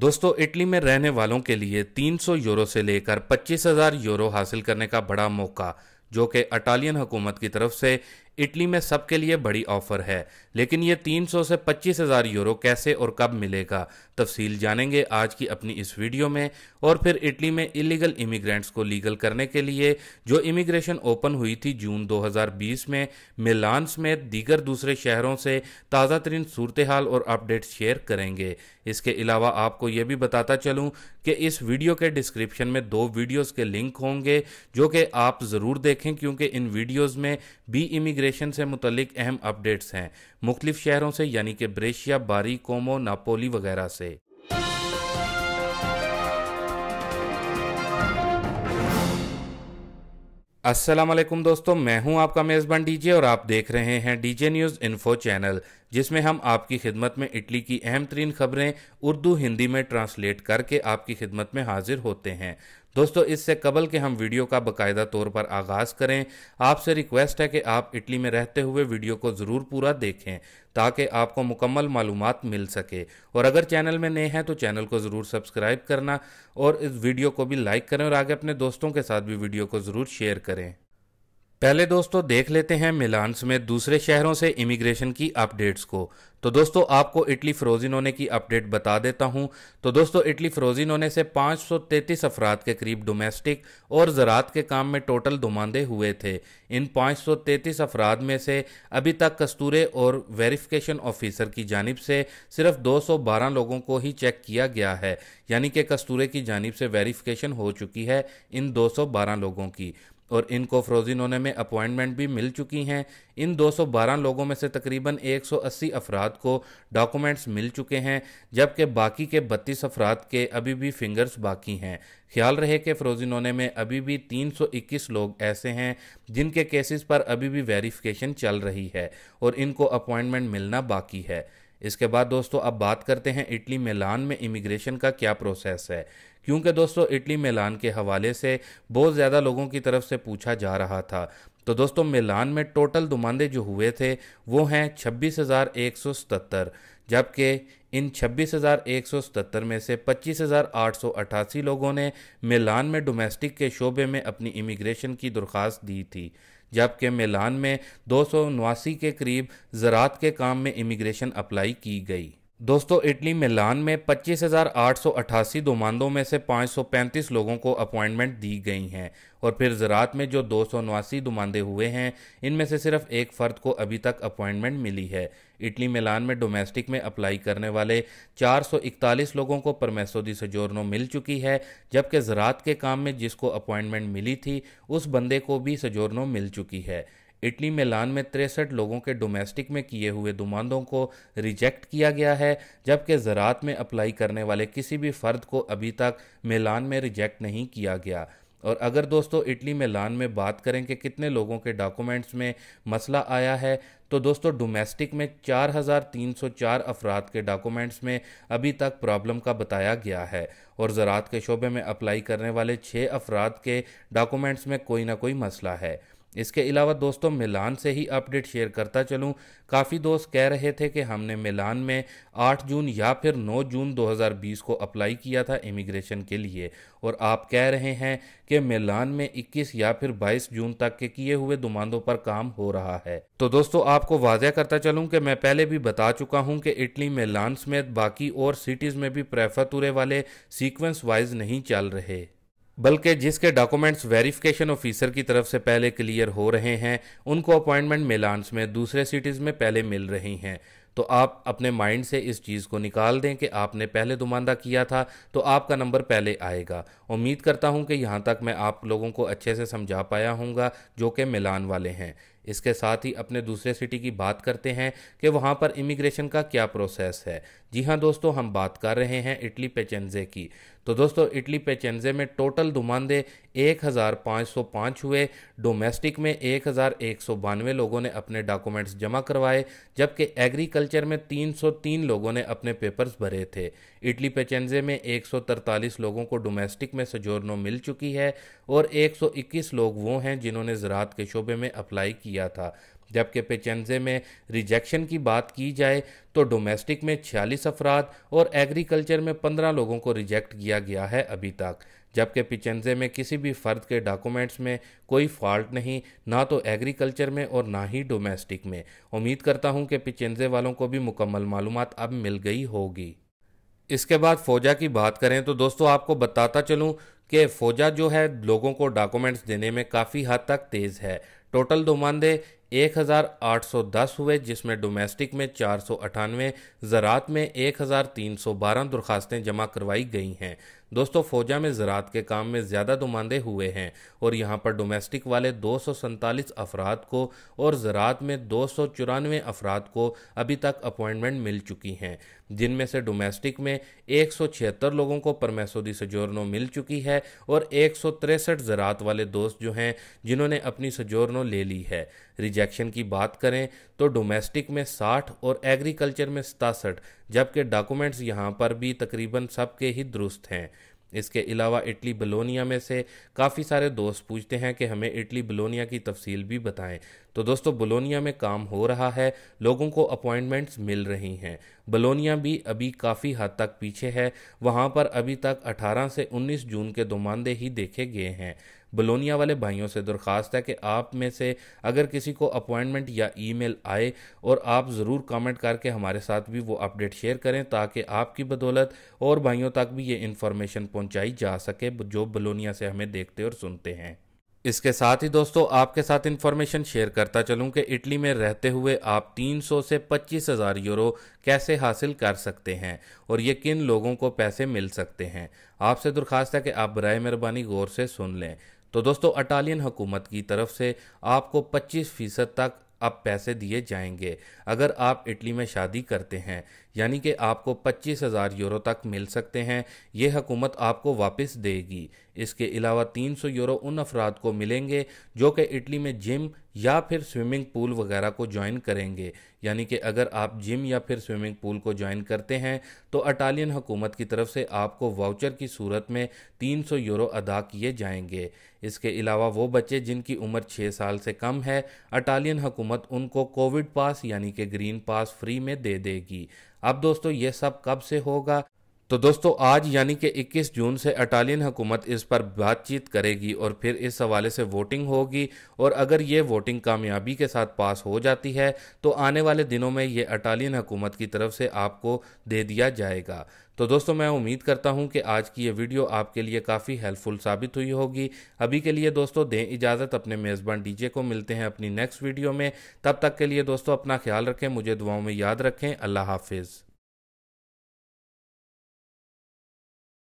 दोस्तों इटली में रहने वालों के लिए 300 यूरो से लेकर 25,000 यूरो हासिल करने का बड़ा मौका जो कि अटालियन हुकूमत की तरफ से इटली में सबके लिए बड़ी ऑफर है लेकिन ये 300 से पच्चीस हज़ार यूरो कैसे और कब मिलेगा तफसील जानेंगे आज की अपनी इस वीडियो में और फिर इटली में इलीगल इमिग्रेंट्स को लीगल करने के लिए जो इमिग्रेशन ओपन हुई थी जून 2020 में मिलान समेत दीगर दूसरे शहरों से ताज़ा तरीन सूरत हाल और अपडेट शेयर करेंगे इसके अलावा आपको ये भी बताता चलूँ कि इस वीडियो के डिस्क्रिप्शन में दो वीडियोज़ के लिंक होंगे जो कि आप ज़रूर देखें क्योंकि इन वीडियोज़ में बी इमिग्रेशन इमिग्रेशन से मुतलिक अहम अपडेट्स हैं मुख्तलिफ शहरों से यानी कि ब्रेशिया बारी कोमो नापोली वगैरह से असलम दोस्तों मैं हूं आपका मेज़बान डीजे और आप देख रहे हैं डीजे न्यूज़ इन्फो चैनल जिसमें हम आपकी खिदमत में इटली की अहम तरीन खबरें उर्दू हिंदी में ट्रांसलेट करके आपकी खिदमत में हाजिर होते हैं दोस्तों इससे कबल के हम वीडियो का बकायदा तौर पर आगाज़ करें आपसे रिक्वेस्ट है कि आप इटली में रहते हुए वीडियो को ज़रूर पूरा देखें ताकि आपको मुकम्मल मालूम मिल सके और अगर चैनल में नए हैं तो चैनल को ज़रूर सब्सक्राइब करना और इस वीडियो को भी लाइक करें और आगे अपने दोस्तों के साथ भी वीडियो को ज़रूर शेयर करें पहले दोस्तों देख लेते हैं मिलान समेत दूसरे शहरों से इमिग्रेशन की अपडेट्स को तो दोस्तों आपको इटली फ़्रोज़िन होने की अपडेट बता देता हूं तो दोस्तों इटली फ्रोजिन होने से 533 अफराद के करीब डोमेस्टिक और ज़रात के काम में टोटल दुमांदे हुए थे इन 533 अफराद में से अभी तक कस्तूरे और वेरिफिकेशन ऑफिसर की जानब से सिर्फ 212 लोगों को ही चेक किया गया है यानी कि कस्तूरे की जानब से वेरीफिकेशन हो चुकी है इन दो लोगों की और इनको फ्रोजिन होने में अपॉइंटमेंट भी मिल चुकी हैं इन 212 लोगों में से तकरीबन 180 अफराद को डॉक्यूमेंट्स मिल चुके हैं जबकि बाकी के 32 अफराद के अभी भी फिंगर्स बाकी हैं ख्याल रहे कि फ्रोजिन होने में अभी भी 321 लोग ऐसे हैं जिनके केसेस पर अभी भी वेरिफिकेशन चल रही है और इनको अपॉइंटमेंट मिलना बाकी है इसके बाद दोस्तों अब बात करते हैं इटली मिलान में इमिग्रेशन का क्या प्रोसेस है क्योंकि दोस्तों इटली मिलान के हवाले से बहुत ज़्यादा लोगों की तरफ से पूछा जा रहा था तो दोस्तों मिलान में टोटल दुमांदे जो हुए थे वो हैं छब्बीस हज़ार एक सौ जबकि इन छब्बीस हज़ार एक सौ में से पच्चीस हज़ार आठ सौ लोगों ने मिलान में डोमेस्टिक के शोबे में अपनी इमिग्रेशन की दरख्वास्त दी थी जबकि मिलान में दो के करीब ज़रात के काम में इमिग्रेशन अप्लाई की गई दोस्तों इटली मिलान में 25,888 दोमानदों में से 535 लोगों को अपॉइंटमेंट दी गई हैं और फिर ज़रात में जो दो सौ उनवासी दुमांदे हुए हैं इनमें से सिर्फ एक फ़र्द को अभी तक अपॉइंटमेंट मिली है इटली मिलान में डोमेस्टिक में अप्लाई करने वाले 441 लोगों को परमेसो दी सजोरनो मिल चुकी है जबकि ज़रात के काम में जिसको अपॉइंटमेंट मिली थी उस बंदे को भी सजोरनो मिल चुकी है इटली मिलान में तिरसठ लोगों के डोमेस्टिक में किए हुए दुमांदों को रिजेक्ट किया गया है जबकि ज़रात में अप्लाई करने वाले किसी भी फ़र्द को अभी तक मिलान में रिजेक्ट नहीं किया गया और अगर दोस्तों इटली मिलान में बात करें कि कितने लोगों के डॉक्यूमेंट्स में मसला आया है तो दोस्तों डोमेस्टिक में 4,304 अफराद के डॉक्यूमेंट्स में अभी तक प्रॉब्लम का बताया गया है और ज़रात के शोबे में अप्लाई करने वाले छः अफराद के डॉक्यूमेंट्स में कोई ना कोई मसला है इसके अलावा दोस्तों मिलान से ही अपडेट शेयर करता चलूं काफ़ी दोस्त कह रहे थे कि हमने मिलान में 8 जून या फिर 9 जून 2020 को अप्लाई किया था इमिग्रेशन के लिए और आप कह रहे हैं कि मिलान में 21 या फिर 22 जून तक के किए हुए दुमांदों पर काम हो रहा है तो दोस्तों आपको वाजह करता चलूँ कि मैं पहले भी बता चुका हूँ कि इटली मिलान समेत बाकी और सिटीज़ में भी प्रेफतुरे वाले सीक्वेंस वाइज नहीं चल रहे बल्कि जिसके डॉक्यूमेंट्स वेरिफिकेशन ऑफिसर की तरफ से पहले क्लियर हो रहे हैं उनको अपॉइंटमेंट मिलान्स में दूसरे सिटीज़ में पहले मिल रही हैं तो आप अपने माइंड से इस चीज़ को निकाल दें कि आपने पहले दुमांदा किया था तो आपका नंबर पहले आएगा उम्मीद करता हूं कि यहां तक मैं आप लोगों को अच्छे से समझा पाया हूंगा जो कि मिलान वाले हैं इसके साथ ही अपने दूसरे सिटी की बात करते हैं कि वहाँ पर इमिग्रेशन का क्या प्रोसेस है जी हाँ दोस्तों हम बात कर रहे हैं इटली पेचेंजे की तो दोस्तों इटली पेचेंजे में टोटल सौ 1,505 हुए डोमेस्टिक में एक लोगों ने अपने डॉक्यूमेंट्स जमा करवाए जबकि एग्रीकल्चर में 303 लोगों ने अपने पेपर्स भरे थे इटली पेचेंजे में तरतालीस लोगों को डोमेस्टिक में सजोरनो मिल चुकी है और 121 लोग वो हैं जिन्होंने ज़रात के शोबे में अप्लाई किया था जबकि पेचेंजे में रिजेक्शन की बात की जाए तो डोमेस्टिक में छियालीस अफराद और एग्रीकल्चर में पंद्रह लोगों को रिजेक्ट किया गया है अभी तक जबकि पिचेंजे में किसी भी फ़र्द के डॉक्यूमेंट्स में कोई फॉल्ट नहीं ना तो एग्रीकल्चर में और ना ही डोमेस्टिक में उम्मीद करता हूं कि पिचेंजे वालों को भी मुकम्मल मालूम अब मिल गई होगी इसके बाद फ़ौजा की बात करें तो दोस्तों आपको बताता चलूं कि फ़ौजा जो है लोगों को डॉक्यूमेंट्स देने में काफ़ी हद तक तेज़ है टोटल दोमानदे 1,810 हुए जिसमें डोमेस्टिक में चार सौ अठानवे ज़रात में 1,312 दरख्वास्तें जमा करवाई गई हैं दोस्तों फ़ौजा में ज़रात के काम में ज़्यादा दुमांदे हुए हैं और यहाँ पर डोमेस्टिक वाले दो सौ अफराद को और ज़रात में दो सौ चौरानवे अफराद को अभी तक अपॉइंटमेंट मिल चुकी हैं जिनमें से डोमेस्टिक में एक लोगों को परमेसोदी सजोरनो मिल चुकी है और एक ज़रात वाले दोस्त जो हैं जिन्होंने अपनी सजोरनो ले ली है रिजेक्शन की बात करें तो डोमेस्टिक में 60 और एग्रीकल्चर में सतासठ जबकि डॉक्यूमेंट्स यहाँ पर भी तकरीबन सबके ही दुरुस्त हैं इसके अलावा इटली बलोनिया में से काफ़ी सारे दोस्त पूछते हैं कि हमें इटली बलोनिया की तफसील भी बताएं तो दोस्तों बलोनिया में काम हो रहा है लोगों को अपॉइंटमेंट्स मिल रही हैं बलोनिया भी अभी काफ़ी हद तक पीछे है वहाँ पर अभी तक 18 से 19 जून के दुमांदे ही देखे गए हैं बलोनिया वाले भाइयों से दरख्वास्त है कि आप में से अगर किसी को अपॉइंटमेंट या ईमेल आए और आप ज़रूर कमेंट करके हमारे साथ भी वो अपडेट शेयर करें ताकि आपकी बदौलत और भाइयों तक भी ये इन्फॉर्मेशन पहुँचाई जा सके जो बलोनिया से हमें देखते और सुनते हैं इसके साथ ही दोस्तों आपके साथ इन्फॉर्मेशन शेयर करता चलूं कि इटली में रहते हुए आप 300 से पच्चीस हज़ार यूरो कैसे हासिल कर सकते हैं और ये किन लोगों को पैसे मिल सकते हैं आपसे दरख्वास्त है कि आप बर मेहरबानी गौर से सुन लें तो दोस्तों अटालियन हुकूमत की तरफ से आपको 25 फ़ीसद तक अब पैसे दिए जाएंगे अगर आप इटली में शादी करते हैं यानी कि आपको पच्चीस हज़ार यूरो तक मिल सकते हैं ये हुकूमत आपको वापस देगी इसके अलावा 300 यूरो उन अफराद को मिलेंगे जो कि इटली में जिम या फिर स्विमिंग पूल वगैरह को ज्वाइन करेंगे यानी कि अगर आप जिम या फिर स्विमिंग पूल को ज्वाइन करते हैं तो अटालियन हुकूमत की तरफ से आपको वाउचर की सूरत में 300 यूरो अदा किए जाएंगे इसके अलावा वो बच्चे जिनकी उम्र 6 साल से कम है अटालियन हुकूमत उनको कोविड पास यानी कि ग्रीन पास फ्री में दे देगी अब दोस्तों ये सब कब से होगा तो दोस्तों आज यानी कि 21 जून से अटालियन हुकूमत इस पर बातचीत करेगी और फिर इस हवाले से वोटिंग होगी और अगर ये वोटिंग कामयाबी के साथ पास हो जाती है तो आने वाले दिनों में ये अटालियन हुकूमत की तरफ से आपको दे दिया जाएगा तो दोस्तों मैं उम्मीद करता हूँ कि आज की ये वीडियो आपके लिए काफ़ी हेल्पफुल साबित हुई होगी अभी के लिए दोस्तों दें इजाज़त अपने मेज़बान डीजे को मिलते हैं अपनी नेक्स्ट वीडियो में तब तक के लिए दोस्तों अपना ख्याल रखें मुझे दुआओं में याद रखें अल्लाह हाफिज़